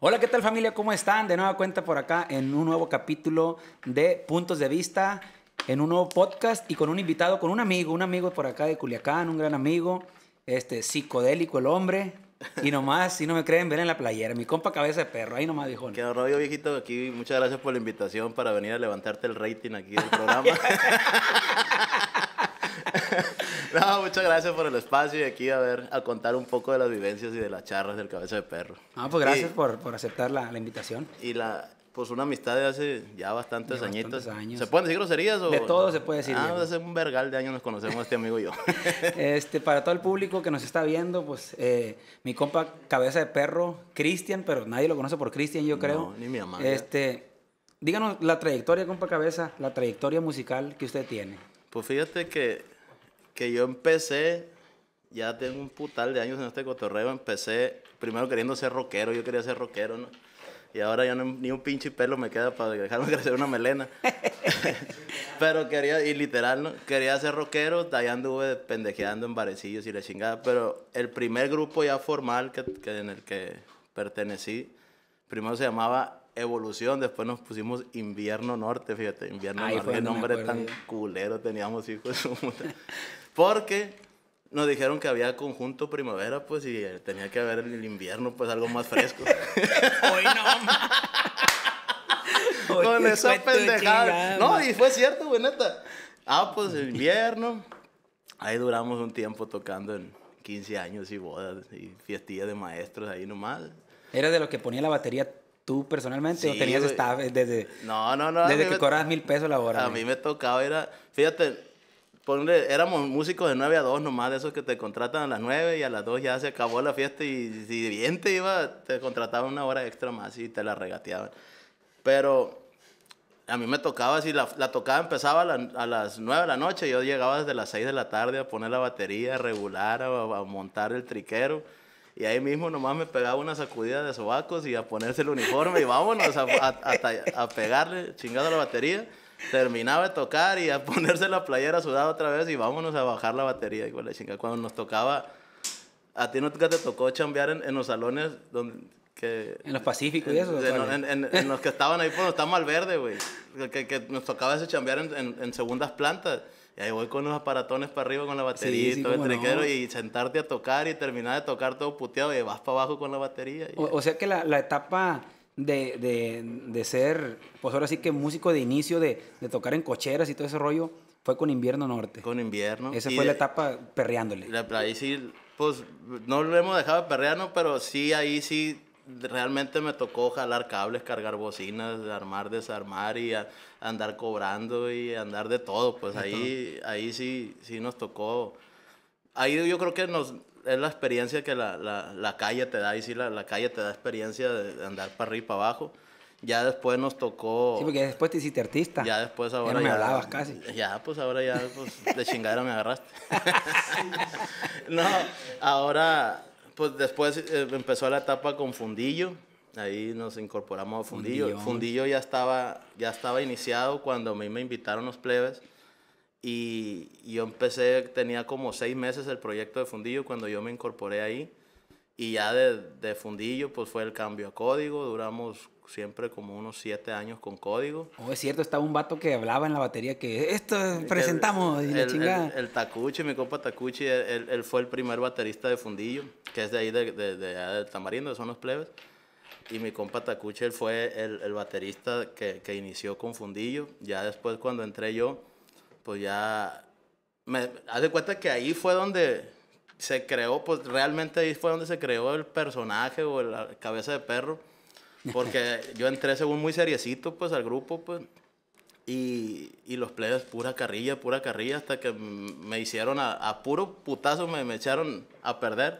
Hola, ¿qué tal familia? ¿Cómo están? De nueva cuenta por acá en un nuevo capítulo de Puntos de Vista, en un nuevo podcast y con un invitado, con un amigo, un amigo por acá de Culiacán, un gran amigo, este psicodélico el hombre. Y nomás, si no me creen, ven en la playera. Mi compa cabeza de perro, ahí nomás dijo. Qué rollo, viejito. Aquí muchas gracias por la invitación para venir a levantarte el rating aquí del programa. No, muchas gracias por el espacio y aquí a ver, a contar un poco de las vivencias y de las charlas del cabeza de perro. Ah, pues gracias por, aceptar la, invitación. Y la, pues una amistad de hace ya bastantes añitos. años. ¿Se pueden decir groserías? O... De todo se puede decir. Ah, hace pues un vergal de años nos conocemos este amigo y yo. este, para todo el público que nos está viendo, pues eh, mi compa cabeza de perro, Cristian, pero nadie lo conoce por Cristian, yo creo. No, ni mi mamá. Este, díganos la trayectoria, compa cabeza, la trayectoria musical que usted tiene. Pues fíjate que que yo empecé, ya tengo un putal de años en este cotorreo, empecé primero queriendo ser rockero, yo quería ser rockero, ¿no? Y ahora ya ni un pinche pelo me queda para dejarme crecer una melena. pero quería, y literal, ¿no? quería ser rockero, ahí anduve pendejeando en barecillos y la chingada. Pero el primer grupo ya formal que, en el que pertenecí, primero se llamaba Evolución, después nos pusimos Invierno Norte, fíjate, Invierno Norte, qué nombre tan culero teníamos, hijos Porque nos dijeron que había conjunto primavera, pues, y tenía que haber el invierno, pues, algo más fresco. Hoy no, Con esa pendejada. No, y fue cierto, güey, Ah, pues, invierno. Ahí duramos un tiempo tocando en 15 años y bodas y fiestillas de maestros ahí nomás. Era de lo que ponía la batería ¿Tú personalmente no tenías staff eh, desde, no, no, no, desde que cobras mil pesos la hora? A mí me tocaba, era, fíjate, éramos músicos de 9 a 2 nomás, de esos que te contratan a las 9 y a las 2 ya se acabó la fiesta y si bien te iba, te contrataban una hora extra más y te la regateaban. Pero a mí me tocaba, si la, tocaba, empezaba a, las 9 de la noche, yo llegaba desde las 6 de la tarde a poner la batería regular, a montar el triquero y ahí mismo nomás me pegaba una sacudida de sobacos y a ponerse el uniforme y vámonos a, a, a, pegarle chingada la batería. Terminaba de tocar y a ponerse la playera sudada otra vez y vámonos a bajar la batería. Igual Cuando nos tocaba, a ti nunca te tocó chambear en, los salones donde que, en los pacíficos y eso. En, los que estaban ahí cuando pues, está mal verde, güey. Que, que, nos tocaba ese chambear en, segundas plantas. Y ahí voy con unos aparatones para arriba con la batería y todo el y sentarte a tocar y terminar de tocar todo puteado y vas para abajo con la batería. o, sea que la, la etapa de, de, de, ser, pues ahora sí que músico de inicio, de, de tocar en cocheras y todo ese rollo, fue con Invierno Norte. Con Invierno. Esa fue la etapa perreándole. ahí sí, pues no lo hemos dejado perrearnos, pero sí ahí sí realmente me tocó jalar cables, cargar bocinas, armar, desarmar y andar cobrando y andar de todo. Pues ahí, ahí sí, sí nos tocó. Ahí yo creo que nos, es la experiencia que la, la, la calle te da. Y sí, la, calle te da experiencia de andar para arriba y para abajo. Ya después nos tocó. Sí, porque después te hiciste artista. Ya después ahora. Ya me hablabas casi. Ya, pues ahora ya pues, de chingadera me agarraste. no, ahora pues después eh, empezó la etapa con Fundillo. Ahí nos incorporamos a Fundillo. Fundillo, ya, estaba, ya estaba iniciado cuando a mí me invitaron los plebes. Y yo empecé, tenía como seis meses el proyecto de Fundillo cuando yo me incorporé ahí. Y ya de, de Fundillo, pues fue el cambio a código. Duramos siempre como unos siete años con código. Oh, es cierto, estaba un vato que hablaba en la batería que esto presentamos el, y chingada. El, mi compa Takuchi, él, fue el primer baterista de Fundillo, que es de ahí, de, de, Tamarindo, de Sonos Plebes. Y mi compa Takuchi, él fue el, baterista que, que inició con Fundillo. Ya después cuando entré yo, pues ya... Me, haz de cuenta que ahí fue donde se creó, pues realmente ahí fue donde se creó el personaje o la cabeza de perro porque yo entré según muy seriecito, pues, al grupo, pues. Y, y los plebes, pura carrilla, pura carrilla, hasta que me hicieron a, puro putazo, me, me, echaron a perder.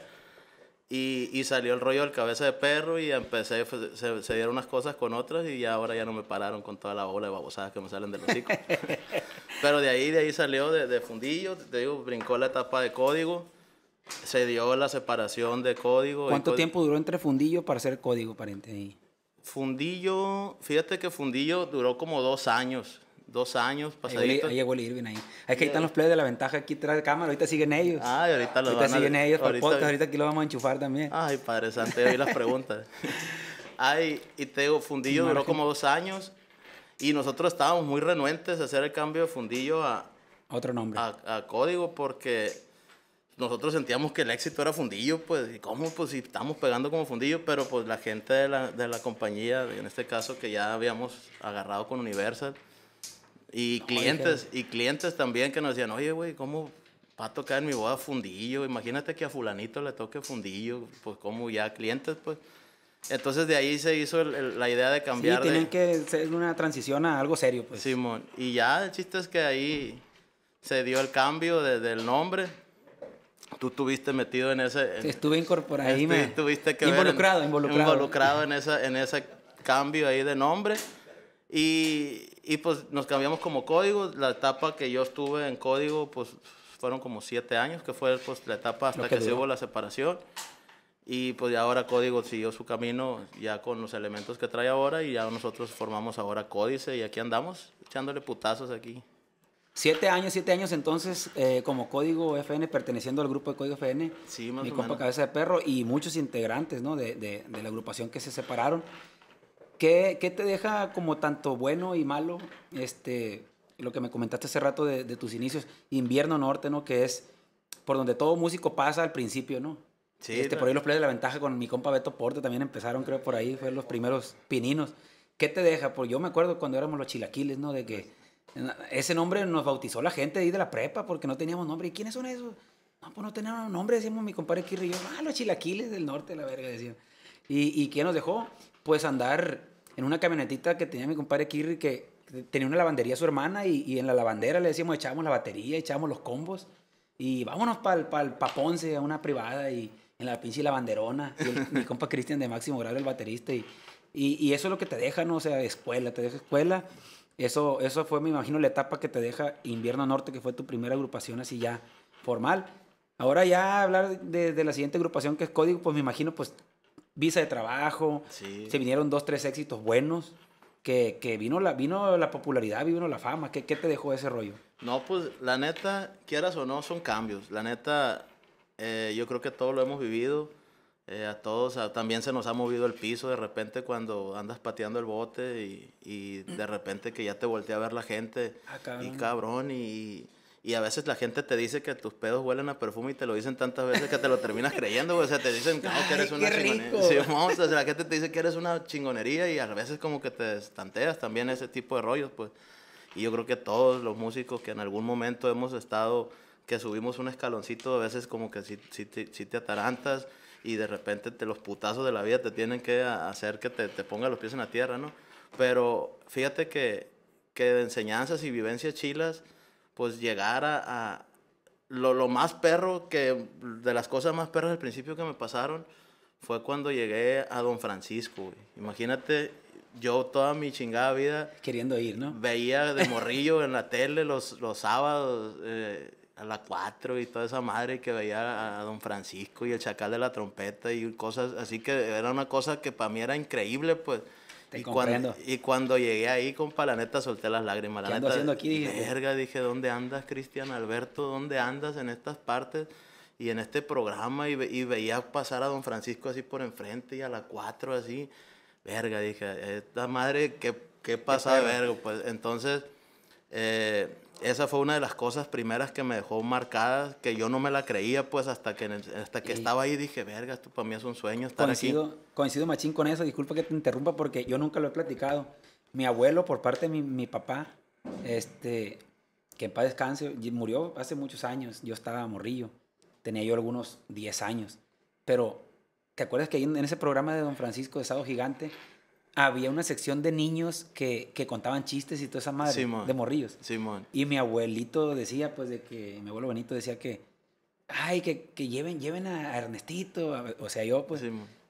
Y, y, salió el rollo del cabeza de perro y empecé, pues, se, dieron unas cosas con otras y ya ahora ya no me pararon con toda la bola de babosadas que me salen de los chicos Pero de ahí, de ahí salió de, fundillo, te brincó la etapa de código se dio la separación de código. ¿Cuánto pues tiempo duró entre fundillo para hacer código, para Fundillo, fíjate que Fundillo duró como dos años. Dos años pasaditos. Ahí llegó el Irving ahí. Es que ahí están los players de la ventaja aquí tras de cámara. Ahorita siguen ellos. Ah, ahorita los Ahorita siguen ellos podcast. Ahorita aquí lo vamos a enchufar también. Ay, padre santo, ahí las preguntas. Ay, y te digo, Fundillo duró como dos años. Y nosotros estábamos muy renuentes a hacer el cambio de Fundillo a... Otro nombre. a Código porque nosotros sentíamos que el éxito era fundillo, pues, ¿cómo? Pues si estamos pegando como fundillo, pero pues la gente de la, de la compañía, en este caso que ya habíamos agarrado con Universal, y clientes, y clientes también que nos decían, oye, güey, ¿cómo va a tocar en mi boda fundillo? Imagínate que a fulanito le toque fundillo, pues como ya clientes, pues. Entonces de ahí se hizo la idea de cambiar. Sí, tienen que ser una transición a algo serio, pues. Simón, y ya el chiste es que ahí se dio el cambio de, del nombre tú estuviste metido en ese... Estuve incorporado ahí, este, involucrado, involucrado. Involucrado en, esa, en ese cambio ahí de nombre. Y, y pues nos cambiamos como código. La etapa que yo estuve en código, pues fueron como siete años, que fue pues, la etapa hasta que, se hubo la separación. Y pues ya ahora Código siguió su camino ya con los elementos que trae ahora y ya nosotros formamos ahora Códice y aquí andamos echándole putazos aquí. Siete años, siete años entonces eh, como código FN, perteneciendo al grupo de código FN, sí, mi compa Cabeza de Perro y muchos integrantes ¿no? de, la agrupación que se separaron. ¿Qué, te deja como tanto bueno y malo este, lo que me comentaste hace rato de, tus inicios? Invierno Norte, ¿no? Que es por donde todo músico pasa al principio, ¿no? Sí. Este, por ahí los players de la ventaja con mi compa Beto Porte también empezaron, creo, por ahí, fueron los primeros pininos. ¿Qué te deja? Porque yo me acuerdo cuando éramos los chilaquiles, ¿no? De que pues, ese nombre nos bautizó la gente ahí de la prepa porque no teníamos nombre. ¿Y quiénes son esos? No, pues no teníamos nombre, decíamos mi compadre Kirri yo. Ah, los chilaquiles del norte, la verga, decían. ¿Y, ¿Y quién nos dejó? Pues andar en una camionetita que tenía mi compadre Kirri que tenía una lavandería su hermana y, en la lavandera le decíamos echamos la batería, echamos los combos y vámonos para pa, Ponce a una privada y en la pinche lavanderona. Y mi compa Cristian de Máximo Grado, el baterista, y y, eso es lo que te deja, ¿no? O sea, escuela, te deja escuela. Eso, eso fue, me imagino, la etapa que te deja Invierno Norte, que fue tu primera agrupación así ya formal. Ahora ya hablar de, la siguiente agrupación que es Código, pues me imagino, pues visa de trabajo, se vinieron dos, tres éxitos buenos, que, que, vino, la, vino la popularidad, vino la fama. ¿Qué, ¿Qué te dejó ese rollo? No, pues la neta, quieras o no, son cambios. La neta, eh, yo creo que todos lo hemos vivido eh, a todos, también se nos ha movido el piso de repente cuando andas pateando el bote y, de repente que ya te voltea a ver la gente. Ah, cabrón. Y cabrón, y, y a veces la gente te dice que tus pedos huelen a perfume y te lo dicen tantas veces que te lo terminas creyendo, O sea, te dicen que eres una chingonería. o sea, la gente te dice que eres una chingonería y a veces como que te estanteas también ese tipo de rollos, pues. Y yo creo que todos los músicos que en algún momento hemos estado, que subimos un escaloncito, a veces como que si, si te atarantas y de repente te, los putazos de la vida te tienen que hacer que te, te ponga los pies en la tierra, ¿no? Pero fíjate que, que de enseñanzas y vivencias chilas, pues llegar a, a lo, lo, más perro que, de las cosas más perras del principio que me pasaron, fue cuando llegué a Don Francisco, Imagínate, yo toda mi chingada vida. Queriendo ir, ¿no? Veía de morrillo en la tele los, los sábados. Eh, a la 4 y toda esa madre que veía a Don Francisco y el chacal de la trompeta y cosas así que era una cosa que para mí era increíble, pues. y, cuando, y cuando llegué ahí, compa, la neta solté las lágrimas. La neta, aquí? Dije, verga, dije, ¿dónde andas, Cristian Alberto? ¿Dónde andas en estas partes? Y en este programa, y, veía pasar a Don Francisco así por enfrente y a la 4 así. Verga, dije, esta madre, ¿qué, qué pasa verga? Pues entonces, eh, esa fue una de las cosas primeras que me dejó marcada, que yo no me la creía, pues hasta que, hasta que estaba ahí dije, verga, esto para mí es un sueño estar aquí. Coincido machín con eso, disculpa que te interrumpa porque yo nunca lo he platicado. Mi abuelo, por parte de mi, papá, este, que en paz descanse, murió hace muchos años, yo estaba morrillo, tenía yo algunos 10 años, pero ¿te acuerdas que en ese programa de Don Francisco de Estado Gigante, había una sección de niños que, que contaban chistes y toda esa madre de morrillos. Simón. Y mi abuelito decía, pues, de que, mi abuelo Benito decía que, ay, que, que lleven, lleven a Ernestito, o sea, yo, pues,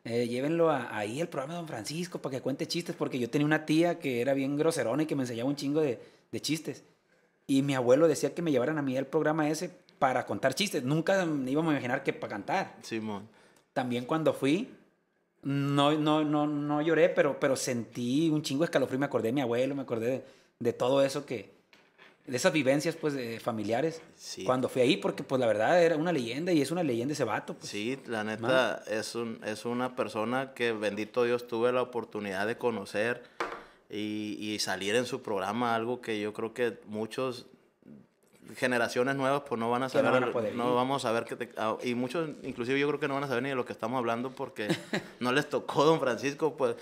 eh, llévenlo ahí al programa de Don Francisco para que cuente chistes, porque yo tenía una tía que era bien groserona y que me enseñaba un chingo de, de chistes. Y mi abuelo decía que me llevaran a mí al programa ese para contar chistes. Nunca me iba a imaginar que para cantar. Simón. También cuando fui, no, no, no, no lloré, pero, pero sentí un chingo de escalofrío. Me acordé de mi abuelo, me acordé de, todo eso que. De esas vivencias, pues, familiares. Cuando fui ahí, porque, pues, la verdad era una leyenda y es una leyenda ese vato. Pues. Sí, la neta, es, un, es una persona que, bendito Dios, tuve la oportunidad de conocer y, y salir en su programa, algo que yo creo que muchos generaciones nuevas pues no van a saber, no, vamos a ver que ah, y muchos inclusive yo creo que no van a saber ni de lo que estamos hablando porque no les tocó Don Francisco, pues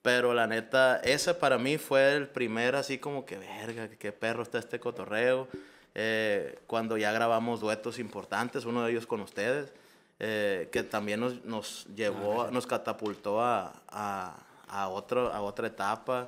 pero la neta ese para mí fue el primer así como que verga, qué perro está este cotorreo. Eh, cuando ya grabamos duetos importantes, uno de ellos con ustedes, eh, que también nos, nos llevó, ah, nos catapultó a, a, a, otro, a otra etapa,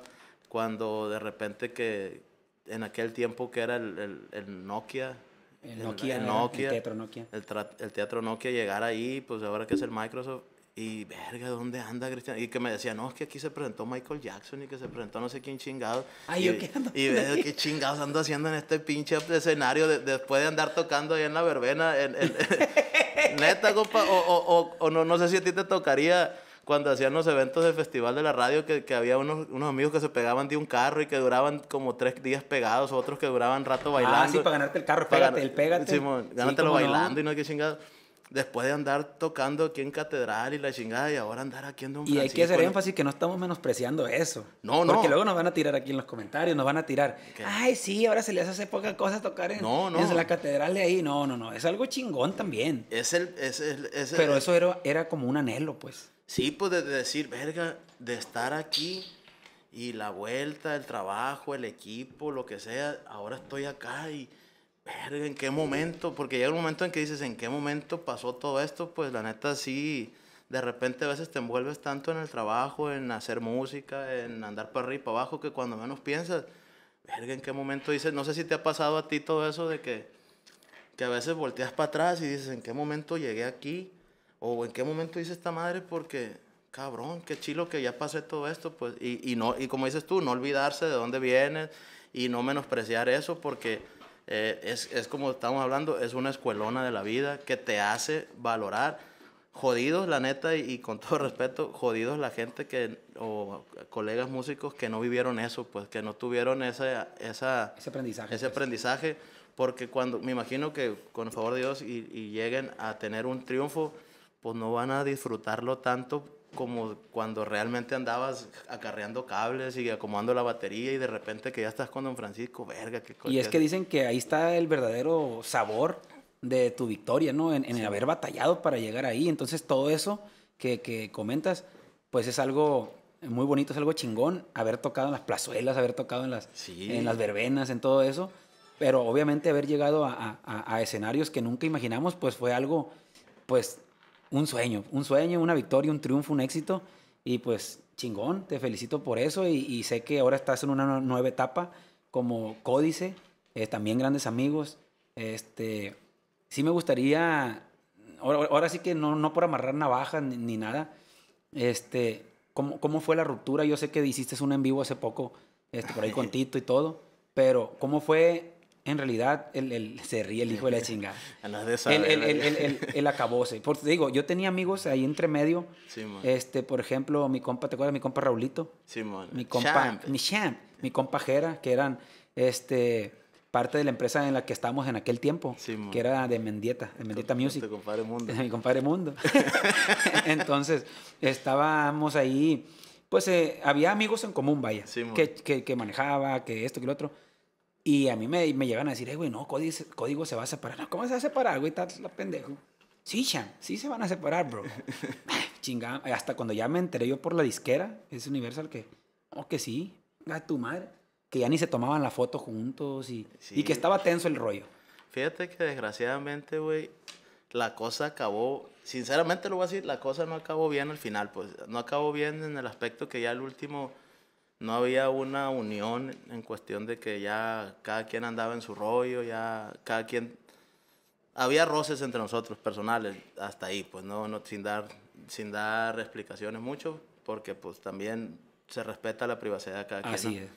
cuando de repente que, en aquel tiempo que era el, Nokia. El Nokia, el teatro Nokia. El, teatro Nokia, llegar ahí, pues ahora que es el Microsoft, y verga, ¿dónde anda Cristian? Y que me decía no, es que aquí se presentó Michael Jackson y que se presentó no sé quién chingado. y, yo qué veo qué chingados ando haciendo en este pinche escenario después de andar tocando ahí en la verbena. neta, compa, o, no, no sé si a ti te tocaría cuando hacían los eventos del Festival de la Radio, que, había unos, amigos que se pegaban de un carro y que duraban como tres días pegados, otros que duraban rato ah, bailando. Ah, sí, para ganarte el carro, pégate, el pégate. gánatelo bailando y no hay que chingar después de andar tocando aquí en catedral y la chingada y ahora andar aquí en Don Y hay que hacer énfasis que no estamos menospreciando eso. No, no. Porque luego nos van a tirar aquí en los comentarios, nos van a tirar, ay, sí, ahora se les hace poca cosa tocar en, no, la catedral de ahí. No, no, no, es algo chingón también. Es el... Es el, es el Pero eso era como un anhelo, pues. Sí, pues de decir, verga, de estar aquí y la vuelta, el trabajo, el equipo, lo que sea, ahora estoy acá y, verga, ¿en qué momento? Porque llega un momento en que dices, ¿en qué momento pasó todo esto? Pues la neta sí, de repente a veces te envuelves tanto en el trabajo, en hacer música, en andar para arriba y para abajo, que cuando menos piensas, verga, ¿en qué momento dices? No sé si te ha pasado a ti todo eso de que, que a veces volteas para atrás y dices, ¿en qué momento llegué aquí? o en qué momento hice esta madre porque, cabrón, qué chilo que ya pasé todo esto, pues, y, y no, y como dices tú, no olvidarse de dónde vienes y no menospreciar eso porque eh, es, es como estamos hablando, es una escuelona de la vida que te hace valorar. Jodidos, la neta, y, con todo respeto, jodidos la gente que, o colegas músicos que no vivieron eso, pues que no tuvieron esa, esa, ese aprendizaje. Ese pues. aprendizaje, porque cuando, me imagino que con el favor de Dios y lleguen a tener un triunfo, pues no van a disfrutarlo tanto como cuando realmente andabas acarreando cables y acomodando la batería y de repente que ya estás con Don Francisco, verga, qué Y es que dicen que ahí está el verdadero sabor de tu victoria, ¿no? En, haber batallado para llegar ahí. Entonces todo eso que, comentas, pues es algo muy bonito, es algo chingón, haber tocado en las plazuelas, haber tocado en las, en las verbenas, en todo eso. Pero obviamente haber llegado a, a, a escenarios que nunca imaginamos, pues fue algo, pues un sueño, un sueño, una victoria, un triunfo, un éxito. Y pues chingón, te felicito por eso y, sé que ahora estás en una nueva etapa como códice, eh, también grandes amigos. Este, sí me gustaría, ahora, sí que no, no por amarrar navaja ni, nada, este, ¿cómo, ¿cómo fue la ruptura? Yo sé que hiciste un en vivo hace poco, este, por ahí con Tito y todo, pero ¿cómo fue en realidad el, se ríe el hijo de la chingada. el, el, el te digo, yo tenía amigos ahí entre medio. Sí, este, por ejemplo, mi compa, ¿te acuerdas? Mi compa Raulito. Sí, mi compa, mi champ, mi compa Jera, que eran este, parte de la empresa en la que estábamos en aquel tiempo, sí, que era de Mendieta, de Mendieta Music. De compadre Mundo. Mi compadre Mundo. Entonces, estábamos ahí. Pues eh, había amigos en común, vaya, que, que, que manejaba, que esto, que lo otro y a mí me, me llegan a decir, güey, no, código, se va a separar. No, ¿Cómo se va a separar, güey? tal la pendejo. Sí, Chan, sí se van a separar, bro. Ah, chinga Hasta cuando ya me enteré yo por la disquera, es Universal, que, oh, que sí, a tu madre. Que ya ni se tomaban la foto juntos y, y que estaba tenso el rollo. Fíjate que desgraciadamente, güey, la cosa acabó, sinceramente lo voy a decir, la cosa no acabó bien al final, pues no acabó bien en el aspecto que ya el último no había una unión en cuestión de que ya cada quien andaba en su rollo, ya cada quien... Había roces entre nosotros personales, hasta ahí, pues no, no sin, dar, sin dar explicaciones mucho, porque pues también se respeta la privacidad de cada quien. Así es.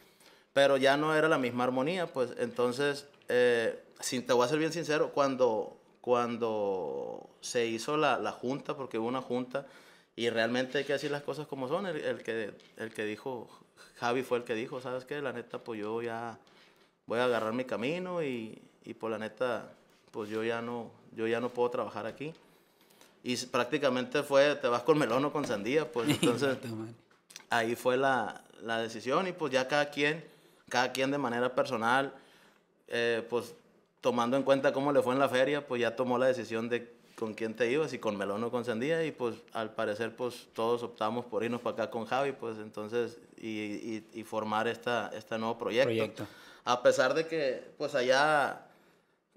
Pero ya no era la misma armonía, pues entonces, eh, sin, te voy a ser bien sincero, cuando, cuando se hizo la, la junta, porque hubo una junta, y realmente hay que decir las cosas como son. que, el que dijo Javi fue el que dijo, ¿sabes qué? La neta, pues yo ya voy a agarrar mi camino y, por pues, la neta, pues yo ya, no, yo ya no puedo trabajar aquí. Y prácticamente fue, te vas con melón o con sandía, pues entonces ahí fue la, la decisión y pues ya cada quien, cada quien de manera personal, eh, pues tomando en cuenta cómo le fue en la feria, pues ya tomó la decisión de con quién te ibas, y con melón o con sandía, y pues al parecer pues todos optamos por irnos para acá con Javi, pues entonces y, formar esta, este nuevo proyecto. A pesar de que, pues allá,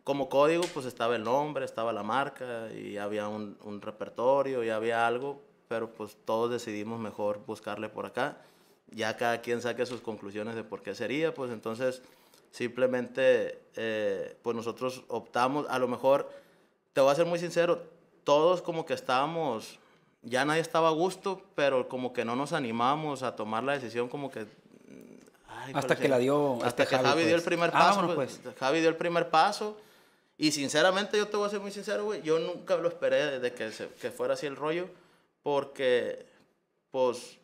como código, pues estaba el nombre, estaba la marca y había un, repertorio y había algo, pero pues todos decidimos mejor buscarle por acá. Ya cada quien saque sus conclusiones de por qué sería, pues entonces simplemente, eh, pues nosotros optamos, a lo mejor, te voy a ser muy sincero, todos como que estábamos ya nadie estaba a gusto, pero como que no nos animamos a tomar la decisión, como que... Mm, hasta que la dio... Hasta que Javi, dio el pues. primer ah, paso. Pues. pues. Javi dio el primer paso. Y sinceramente, yo te voy a ser muy sincero, güey, yo nunca lo esperé desde que, que fuera así el rollo, porque, pues,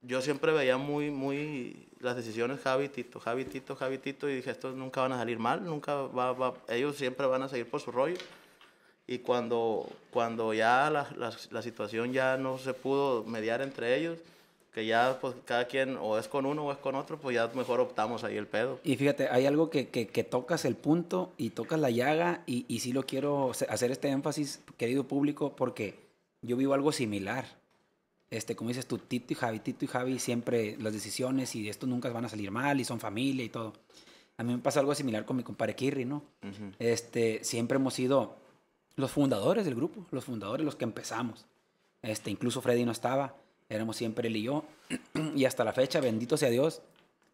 yo siempre veía muy, muy las decisiones Javi, Tito, Javi, Tito, Javi, Tito, y dije, estos nunca van a salir mal, nunca va ellos siempre van a seguir por su rollo y cuando, cuando ya la, la, situación ya no se pudo mediar entre ellos, que ya pues cada quien o es con uno o es con otro, pues ya mejor optamos ahí el pedo. Y fíjate, hay algo que, que, tocas el punto y tocas la llaga y, y sí lo quiero hacer este énfasis, querido público, porque yo vivo algo similar. Este, como dices tú, Tito y Javi, Tito y Javi siempre las decisiones y esto nunca van a salir mal y son familia y todo. A mí me pasa algo similar con mi compadre Kirri, ¿no? Este, siempre hemos sido los fundadores del grupo, los fundadores, los que empezamos. Este, incluso Freddy no estaba, éramos siempre él y yo. y hasta la fecha, bendito sea Dios,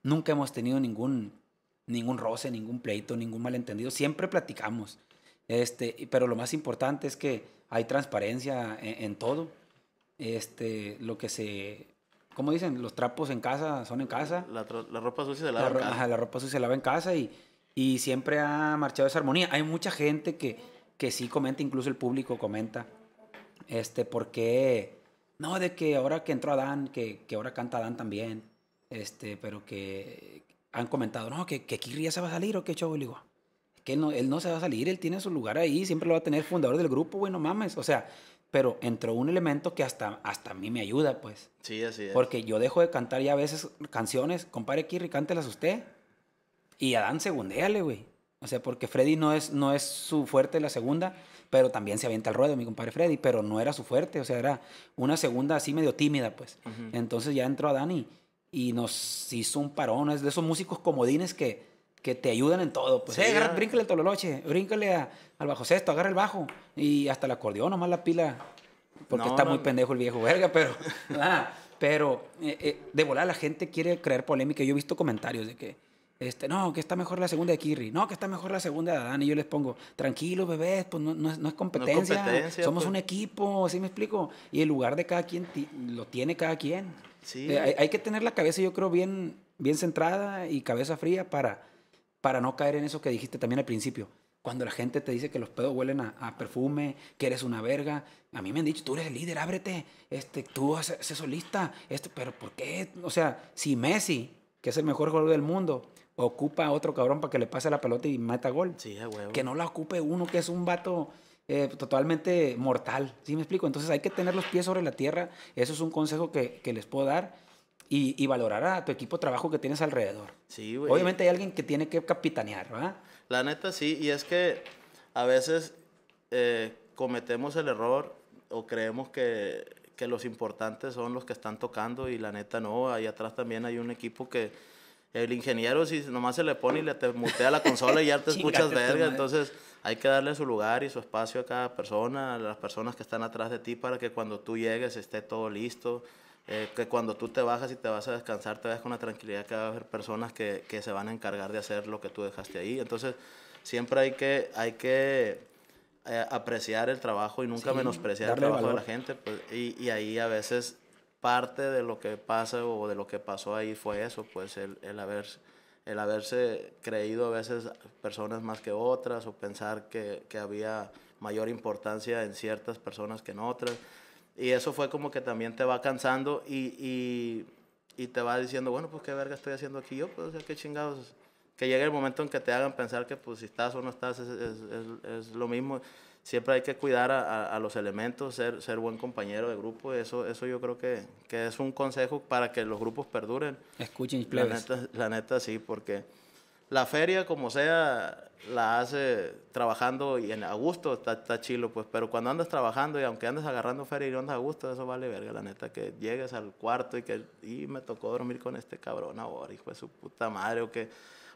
nunca hemos tenido ningún, ningún roce, ningún pleito, ningún malentendido. Siempre platicamos. Este, pero lo más importante es que hay transparencia e, en, todo. Este, lo que se como dicen? Los trapos en casa son en casa. La, ropa sucia se lava en casa. La ropa sucia se lava en casa y, y siempre ha marchado esa armonía. Hay mucha gente que que sí comenta, incluso el público comenta, este, porque no, de que ahora que entró Adán, que, que ahora canta Adán también, este, pero que han comentado, no, que, que ya se va a salir o que Chavo le digo, que él no, él no se va a salir, él tiene su lugar ahí, siempre lo va a tener fundador del grupo, güey, no mames, o sea, pero entró un elemento que hasta, hasta a mí me ayuda, pues. Sí, así es. Porque yo dejo de cantar ya a veces canciones, compare Kirri, cántelas usted, y Adán segundéale, güey. O sea, porque Freddy no es, no es su fuerte la segunda, pero también se avienta al ruedo, mi compadre Freddy, pero no era su fuerte, o sea, era una segunda así medio tímida, pues. Entonces ya entró a Dani y nos hizo un parón, es de esos músicos comodines que, que te ayudan en todo. Pues, sí, bríncale al tololoche, bríncale a, al bajo sexto, agarra el bajo y hasta el acordeón, nomás la pila, porque está muy pendejo el viejo, verga, pero... Ah, pero eh, eh, de volar la gente quiere crear polémica. Yo he visto comentarios de que este, no, que está mejor la segunda de Kirri, no, que está mejor la segunda de Adán. Y yo les pongo, tranquilo, bebés, pues no, no, es, competencia, somos pues. un equipo, así me explico? Y el lugar de cada quien lo tiene cada quien. Sí. Eh, hay, que tener la cabeza, yo creo, bien, bien centrada y cabeza fría para, para no caer en eso que dijiste también al principio cuando la gente te dice que los pedos huelen a, perfume, que eres una verga. A mí me han dicho, tú eres el líder, ábrete, este, tú haces solista, este, pero ¿por qué? O sea, si Messi, que es el mejor jugador del mundo, ocupa a otro cabrón para que le pase la pelota y meta gol. Sí, Que no la ocupe uno que es un vato eh, totalmente mortal. ¿Sí me explico? Entonces hay que tener los pies sobre la tierra. Eso es un consejo que, les puedo dar. Y, valorar a tu equipo de trabajo que tienes alrededor. Sí, Obviamente hay alguien que tiene que capitanear, ¿verdad? La neta sí, y es que a veces eh, cometemos el error o creemos que, que los importantes son los que están tocando y la neta no, ahí atrás también hay un equipo que, el ingeniero, si nomás se le pone y le te mutea la consola y ya te escuchas verga, entonces hay que darle su lugar y su espacio a cada persona, a las personas que están atrás de ti para que cuando tú llegues esté todo listo. Eh, que cuando tú te bajas y te vas a descansar, te veas con la tranquilidad que va a haber personas que, se van a encargar de hacer lo que tú dejaste ahí. Entonces, siempre hay que, hay que eh, apreciar el trabajo y nunca menospreciar el trabajo de la gente. Pues, y, y, ahí a veces parte de lo que pasa o de lo que pasó ahí fue eso, pues el, haber, el haberse creído a veces personas más que otras o pensar que, había mayor importancia en ciertas personas que en otras. Y eso fue como que también te va cansando y, te va diciendo, bueno, pues qué verga estoy haciendo aquí yo, pues qué chingados. Que llegue el momento en que te hagan pensar que pues si estás o no estás es lo mismo siempre hay que cuidar a, los elementos, ser, ser, buen compañero de grupo. Eso, eso yo creo que, es un consejo para que los grupos perduren. Escuchen, la neta, la neta sí, porque la feria, como sea, la hace trabajando y en, a gusto está, está chilo, pues. Pero cuando andas trabajando y aunque andes agarrando feria y no andas a gusto, eso vale verga, la neta. Que llegues al cuarto y que y me tocó dormir con este cabrón ahora, hijo de su puta madre, o que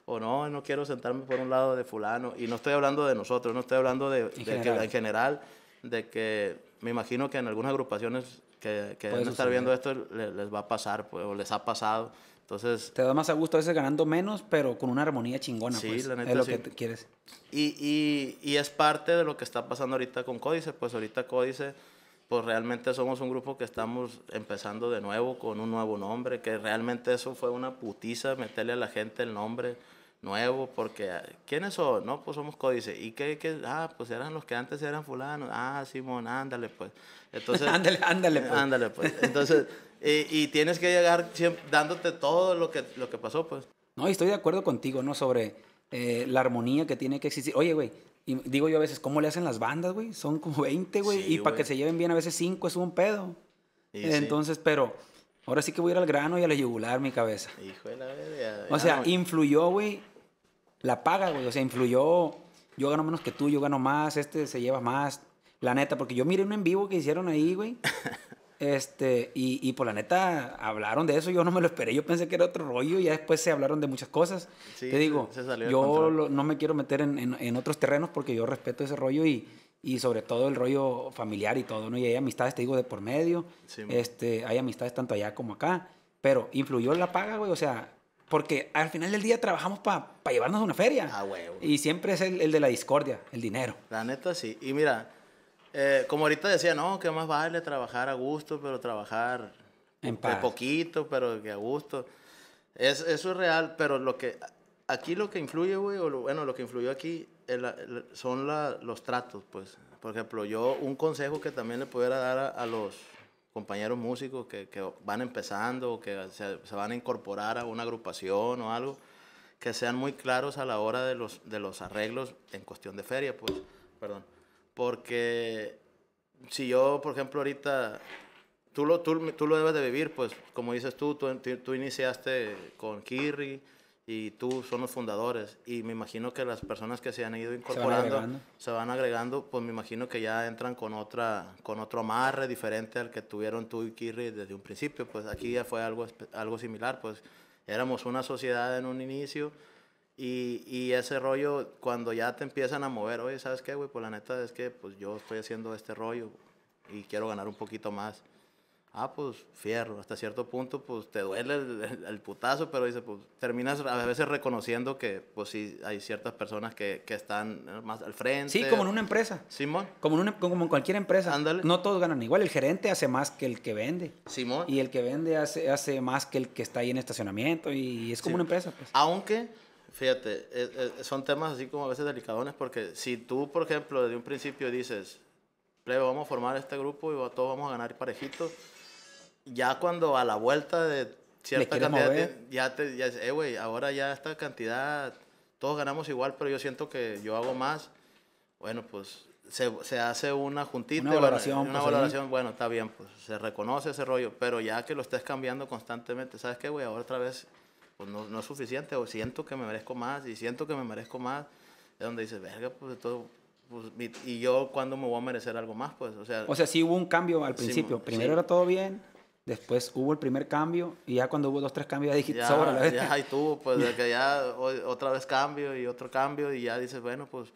o no, no quiero sentarme por un lado de fulano. Y no estoy hablando de nosotros, no estoy hablando de, en, general. Que, en general, de que me imagino que en algunas agrupaciones que, que deben estar viendo esto les, va a pasar, pues, o les ha pasado. Entonces... Te da más a gusto a veces ganando menos, pero con una armonía chingona, sí, pues, la neta, es lo que quieres. Y, y, y es parte de lo que está pasando ahorita con Códice, pues ahorita Códice pues realmente somos un grupo que estamos empezando de nuevo con un nuevo nombre, que realmente eso fue una putiza, meterle a la gente el nombre, nuevo, porque ah, ¿quiénes son? No, pues somos códices. ¿Y qué, Ah, pues eran los que antes eran fulanos. Ah, Simón, ándale pues. Entonces, ándale, ándale pues. Ándale pues. Entonces, y, tienes que llegar dándote todo lo que, lo que pasó pues. No, y estoy de acuerdo contigo, ¿no? Sobre eh, la armonía que tiene que existir. Oye, güey, y digo yo a veces, ¿cómo le hacen las bandas, güey? Son como 20, güey. y para que se lleven bien, a veces 5 es un pedo. Entonces, pero Ahora sí que voy a ir al grano y a la yugular mi cabeza. Hijo de la verga. O sea, influyó, güey, la paga, güey. O sea, influyó. Yo gano menos que tú, yo gano más, este se lleva más. La neta, porque yo miré un en vivo que hicieron ahí, güey. Este, y, y por pues la neta, hablaron de eso, yo no me lo esperé, yo pensé que era otro rollo, y ya después se hablaron de muchas cosas. Te digo, yo no me quiero meter en, otros terrenos porque yo respeto ese rollo y, y sobre todo el rollo familiar y todo, ¿no? Y hay amistades, te digo, de por medio, sí, este, hay amistades tanto allá como acá, pero influyó la paga, güey, o sea, porque al final del día trabajamos para llevarnos a una feria. Ah, güey, Y siempre es el, el, de la discordia, el dinero. La neta, sí. Y mira, eh, como ahorita decía, no, que más vale trabajar a gusto, pero trabajar en paz. De poquito, pero que a gusto. Es, eso es real, pero lo que, aquí lo que influye, güey, o bueno, lo que influyó aquí son los tratos, pues. Por ejemplo, yo un consejo que también le pudiera dar a, los compañeros músicos que, van empezando o que se, van a incorporar a una agrupación o algo, que sean muy claros a la hora de los, de los arreglos en cuestión de feria, pues, perdón. Porque si yo, por ejemplo, ahorita, tú lo, tú, lo debes de vivir, pues, como dices tú, tú, tú iniciaste con Kirri, y tú son los fundadores y me imagino que las personas que se han ido incorporando se van, agregando, pues me imagino que ya entran con otra con otro amarre diferente al que tuvieron tú y Kirri desde un principio, pues aquí ya fue algo algo similar, pues éramos una sociedad en un inicio y, y ese rollo cuando ya te empiezan a mover, oye, ¿sabes qué, güey? Pues la neta es que pues yo estoy haciendo este rollo y quiero ganar un poquito más ah, pues fierro, hasta cierto punto pues te duele el, putazo, pero dice, pues terminas a veces reconociendo que pues sí hay ciertas personas que, están eh, más al frente. Sí, como en una empresa. Simón. Como en, como en cualquier empresa. No todos ganan igual, el gerente hace más que el que vende. Simón. Y el que vende hace, hace más que el que está ahí en estacionamiento y es como una empresa. Pues. Aunque, fíjate, eh, eh, son temas así como a veces delicadones porque si tú, por ejemplo, desde un principio dices, plebe, vamos a formar este grupo y todos vamos a ganar parejitos ya cuando a la vuelta de cierta cantidad, ya te, ya, eh, güey, ahora ya esta cantidad, todos ganamos igual, pero yo siento que yo hago más. Bueno, pues se, se hace una juntita, una valoración, una pues, valoración, bueno, está bien, pues se reconoce ese rollo, pero ya que lo estés cambiando constantemente, ¿sabes qué, güey? Ahora otra vez, pues no, no es suficiente, o siento que me merezco más, y siento que me merezco más, es donde dices, verga, pues todo, pues, y yo cuándo me voy a merecer algo más, pues, o sea. O sea, sí hubo un cambio al principio, primero era todo bien, Después hubo el primer cambio y ya cuando hubo dos, tres cambios ya dijiste, la vez. Ya, y tú, pues de que ya otra vez cambio y otro cambio y ya dices, bueno, pues.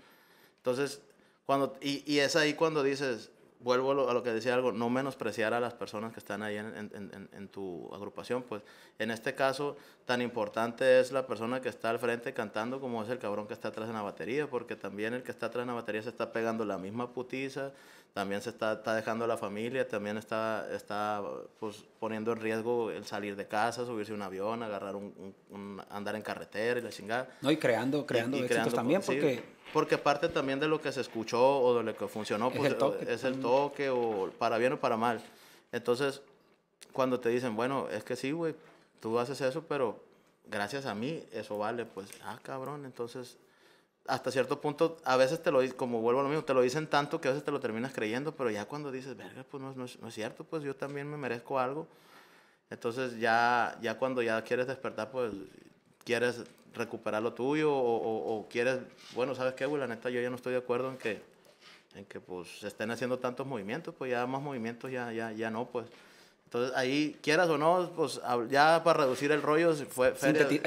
Entonces, cuando. Y, y es ahí cuando dices, vuelvo a lo, que decía algo, no menospreciar a las personas que están ahí en, en, en, tu agrupación, pues en este caso tan importante es la persona que está al frente cantando como es el cabrón que está atrás en la batería, porque también el que está atrás en la batería se está pegando la misma putiza, también se está, dejando a la familia, también está, está pues, poniendo en riesgo el salir de casa, subirse a un avión, agarrar un, andar en carretera y la chingada. No, y creando, creando también, porque... porque parte también de lo que se escuchó o de lo que funcionó es, pues, el, toque. es el mm. toque o para bien o para mal. Entonces, cuando te dicen, bueno, es que sí, güey, tú haces eso, pero gracias a mí eso vale, pues, ah, cabrón, entonces hasta cierto punto, a veces te lo dicen, como vuelvo a lo mismo, te lo dicen tanto que a veces te lo terminas creyendo, pero ya cuando dices, verga, pues no, es cierto, pues yo también me merezco algo. Entonces ya, ya cuando ya quieres despertar, pues quieres recuperar lo tuyo o, quieres, bueno, ¿sabes qué, güey? La neta, yo ya no estoy de acuerdo en que, en que pues se estén haciendo tantos movimientos, pues ya más movimientos ya, ya, ya no, pues. Entonces ahí, quieras o no, pues ya para reducir el rollo, fue,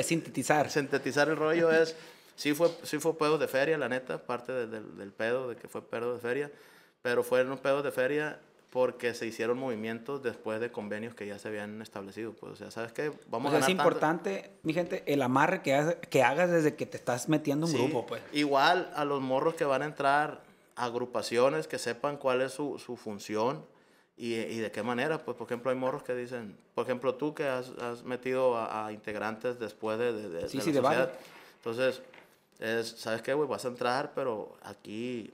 sintetizar. Sintetizar el rollo es... Sí fue, sí fue pedo de feria, la neta, parte del pedo, de que fue pedo de feria, pero fueron pedos de feria porque se hicieron movimientos después de convenios que ya se habían establecido. Pues, o sea, ¿sabes qué? Vamos a Es importante, mi gente, el amarre que, hagas, que hagas desde que te estás metiendo un grupo, pues. Igual a los morros que van a entrar, agrupaciones que sepan cuál es su, su función y, y, de qué manera. Pues, por ejemplo, hay morros que dicen, por ejemplo, tú que has, metido a, integrantes después de, de, de, sí, sociedad. Entonces, es, ¿sabes qué, güey? Vas a entrar, pero aquí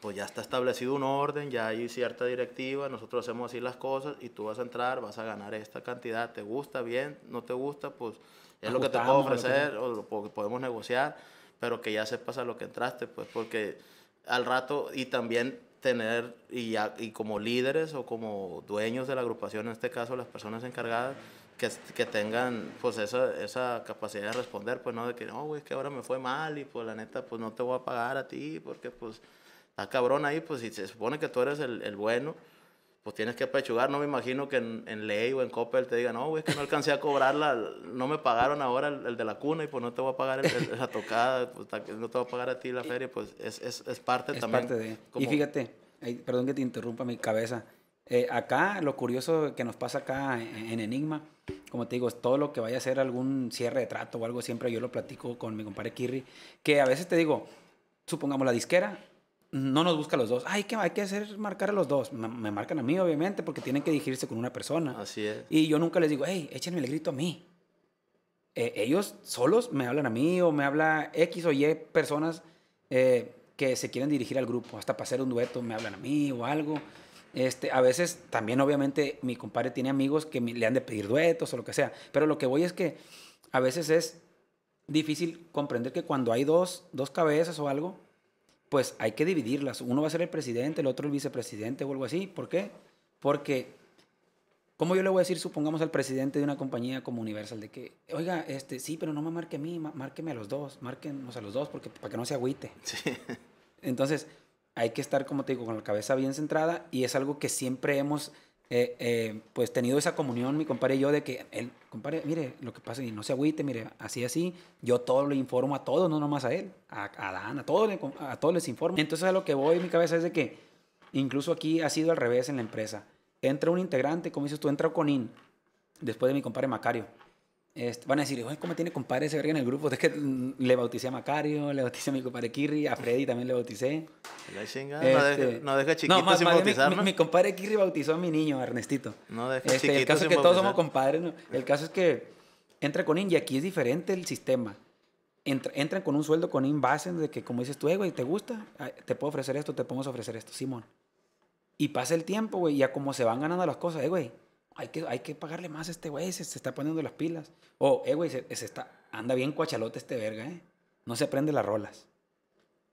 pues ya está establecido un orden, ya hay cierta directiva, nosotros hacemos así las cosas y tú vas a entrar, vas a ganar esta cantidad, te gusta bien, no te gusta, pues es lo que te puedo ofrecer lo que... o podemos negociar, pero que ya sepas a lo que entraste, pues porque al rato y también tener y, ya, y como líderes o como dueños de la agrupación, en este caso las personas encargadas, que, tengan pues esa, esa capacidad de responder, pues no de que no, güey, que ahora me fue mal y pues la neta, pues no te voy a pagar a ti porque pues está cabrón ahí, pues si se supone que tú eres el, el bueno, pues tienes que pechugar. No me imagino que en, en ley o en Coppel te digan, no, güey, que no alcancé a cobrarla, no me pagaron ahora el, de la cuna y pues no te voy a pagar esa la tocada, pues, no te voy a pagar a ti la feria, pues es, es, es parte también. Parte de... Y fíjate, perdón que te interrumpa mi cabeza eh, acá, lo curioso que nos pasa acá en, Enigma, como te digo, es todo lo que vaya a ser algún cierre de trato o algo, siempre yo lo platico con mi compadre Kirri, que a veces te digo, supongamos la disquera, no nos busca los dos. Ay, hay que hacer marcar a los dos. Me, marcan a mí, obviamente, porque tienen que dirigirse con una persona. Así es. Y yo nunca les digo, hey, échenme el grito a mí. Eh, ellos solos me hablan a mí o me habla X o Y personas eh, que se quieren dirigir al grupo. Hasta para hacer un dueto me hablan a mí o algo. Este, a veces también, obviamente, mi compadre tiene amigos que le han de pedir duetos o lo que sea. Pero lo que voy es que a veces es difícil comprender que cuando hay dos, dos cabezas o algo, pues hay que dividirlas. Uno va a ser el presidente, el otro el vicepresidente o algo así. ¿Por qué? Porque, cómo yo le voy a decir, supongamos al presidente de una compañía como Universal, de que, oiga, este, sí, pero no me marque a mí, márqueme a los dos, márquenos a los dos, porque para que no se agüite. Sí. Entonces, hay que estar, como te digo, con la cabeza bien centrada y es algo que siempre hemos eh, eh, pues tenido esa comunión, mi compadre y yo, de que él, compadre, mire, lo que pasa y no se agüite, mire, así, así, yo todo le informo a todos, no nomás a él, a, a Dan, a todos, a todos les informo. Entonces a lo que voy, mi cabeza es de que incluso aquí ha sido al revés en la empresa. Entra un integrante, como dices tú, entra Conin, después de mi compadre Macario van a decir, oye, ¿cómo tiene compadre ese verga en el grupo? Es que le bauticé a Macario, le bauticé a mi compadre Kirri, a Freddy también le bauticé. Este, no, deja, no chiquito no, Mi, compadre Kirri bautizó a mi niño, Ernestito. No deja este, El caso es que todos somos compadres. El caso es que entra con IN y aquí es diferente el sistema. Entra, entran con un sueldo con IN base de que, como dices tú, eh, güey, ¿te gusta? Te puedo ofrecer esto, te podemos ofrecer esto, Simón. Y pasa el tiempo, güey, y a como se van ganando las cosas, eh, güey hay que, hay que pagarle más a este güey, se, está poniendo las pilas. O, eh, güey, se, se, está, anda bien cuachalote este verga, eh. No se prende las rolas.